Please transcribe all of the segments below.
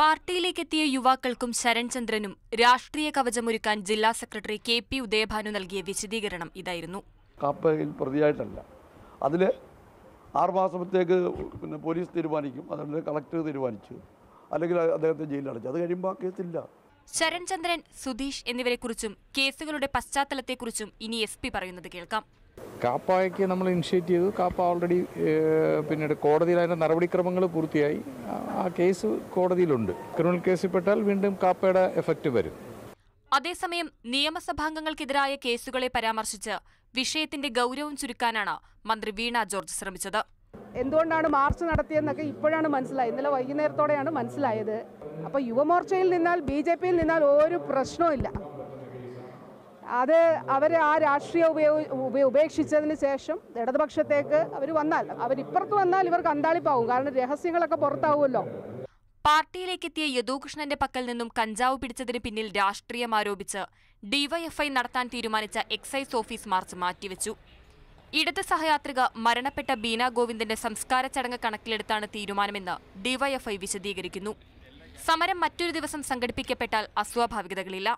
പാർട്ടിയിലേക്കെത്തിയ യുവാക്കൾക്കും ശരൺചന്ദ്രനും രാഷ്ട്രീയ കവചമൊരുക്കാൻ ജില്ലാ സെക്രട്ടറി കെ പി ഉദയഭാനു നൽകിയ വിശദീകരണം ഇതായിരുന്നു കാപ്പയിൽ പ്രതിയായിട്ടല്ല അതിൽ ആറുമാസത്തേക്ക് പിന്നെ പോലീസ് തീരുമാനിക്കും അതുകൊണ്ട് കളക്ടർ തീരുമാനിച്ചു അല്ലെങ്കിൽ അദ്ദേഹത്തെ ജയിലിൽ അടച്ചു അത് കഴിയുമ്പോൾ ആ കേസില്ല ശരൺചന്ദ്രൻ സുധീഷ് എന്നിവരെക്കുറിച്ചും കേസുകളുടെ പശ്ചാത്തലത്തെക്കുറിച്ചും ഇനി എസ് പി പറയുന്നത് കേൾക്കാം കാപ്പായ്ക്ക് നമ്മൾ ഇനിഷ്യേറ്റ് ചെയ്തു കാപ്പ ഓൾറെഡി പിന്നീട് കോടതിയിലായ നടപടിക്രമങ്ങൾ പൂർത്തിയായി ആ കേസ് കോടതിയിലുണ്ട് ക്രിമിനൽ കേസിൽ പെട്ടാൽ വീണ്ടും കാപ്പയുടെ എഫക്റ്റ് വരും അതേസമയം നിയമസഭാംഗങ്ങൾക്കെതിരായ കേസുകളെ പരാമർശിച്ച് വിഷയത്തിന്റെ ഗൗരവം ചുരുക്കാനാണ് മന്ത്രി വീണ ജോർജ് ശ്രമിച്ചത് എന്തുകൊണ്ടാണ് മാർച്ച് നടത്തിയെന്നൊക്കെ ഇപ്പോഴാണ് മനസ്സിലായത് ഇന്നലെ വൈകുന്നേരത്തോടെയാണ് മനസ്സിലായത് അപ്പോൾ യുവമോർച്ചയിൽ നിന്നാൽ ബി ജെ പിയിൽ നിന്നാൽ ഒരു പ്രശ്നവും അത് അവർ ആ രാഷ്ട്രീയ ഉപയോഗ ഉപേക്ഷിച്ചതിന് ശേഷം ഇടതുപക്ഷത്തേക്ക് അവർ വന്നാൽ അവരിപ്പുറത്ത് വന്നാൽ ഇവർക്ക് കണ്ടാളിപ്പാവും കാരണം രഹസ്യങ്ങളൊക്കെ പുറത്താവുമല്ലോ പാർട്ടിയിലേക്കെത്തിയ യദുകൃഷ്ണന്റെ പക്കൽ നിന്നും കഞ്ചാവ് പിടിച്ചതിന് പിന്നിൽ രാഷ്ട്രീയം ആരോപിച്ച് ഡിവൈഎഫ്ഐ നടത്താൻ തീരുമാനിച്ച എക്സൈസ് ഓഫീസ് മാർച്ച് മാറ്റിവെച്ചു ഇടത് സഹയാത്രിക മരണപ്പെട്ട ബീന ഗോവിന്ദന്റെ സംസ്കാര ചടങ്ങ് കണക്കിലെടുത്താണ് തീരുമാനമെന്ന് ഡിവൈഎഫ്ഐ വിശദീകരിക്കുന്നു സമരം മറ്റൊരു ദിവസം സംഘടിപ്പിക്കപ്പെട്ടാൽ അസ്വാഭാവികതകളില്ല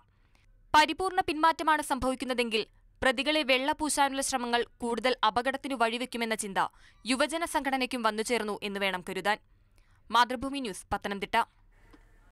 പരിപൂർണ പിന്മാറ്റമാണ് സംഭവിക്കുന്നതെങ്കിൽ പ്രതികളെ വെള്ളപൂശാനുള്ള ശ്രമങ്ങൾ കൂടുതൽ അപകടത്തിനു വഴിവെക്കുമെന്ന ചിന്ത യുവജന സംഘടനയ്ക്കും വന്നുചേർന്നു എന്ന് വേണം കരുതാൻ മാതൃഭൂമി ന്യൂസ് പത്തനംതിട്ട